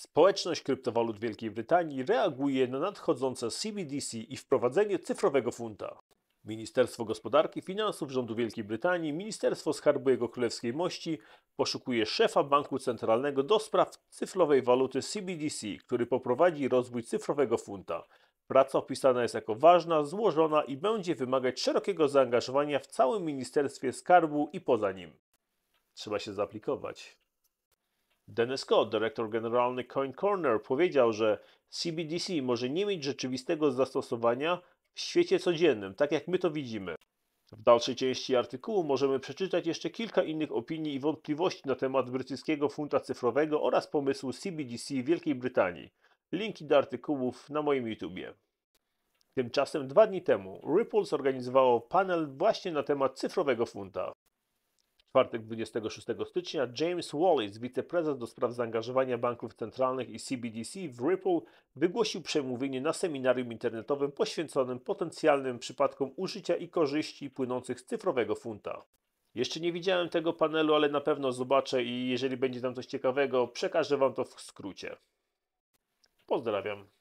Społeczność kryptowalut Wielkiej Brytanii reaguje na nadchodzące CBDC i wprowadzenie cyfrowego funta. Ministerstwo Gospodarki, Finansów Rządu Wielkiej Brytanii, Ministerstwo Skarbu Jego Królewskiej Mości poszukuje szefa Banku Centralnego do spraw cyfrowej waluty CBDC, który poprowadzi rozwój cyfrowego funta. Praca opisana jest jako ważna, złożona i będzie wymagać szerokiego zaangażowania w całym Ministerstwie Skarbu i poza nim. Trzeba się zaaplikować. Dennis Scott, dyrektor generalny Coin Corner, powiedział, że CBDC może nie mieć rzeczywistego zastosowania w świecie codziennym, tak jak my to widzimy. W dalszej części artykułu możemy przeczytać jeszcze kilka innych opinii i wątpliwości na temat brytyjskiego funta cyfrowego oraz pomysłu CBDC w Wielkiej Brytanii. Linki do artykułów na moim YouTubie. Tymczasem dwa dni temu Ripple zorganizowało panel właśnie na temat cyfrowego funta czwartek 26 stycznia James Wallace, wiceprezes do spraw zaangażowania banków centralnych i CBDC w Ripple, wygłosił przemówienie na seminarium internetowym poświęconym potencjalnym przypadkom użycia i korzyści płynących z cyfrowego funta. Jeszcze nie widziałem tego panelu, ale na pewno zobaczę i jeżeli będzie tam coś ciekawego, przekażę Wam to w skrócie. Pozdrawiam.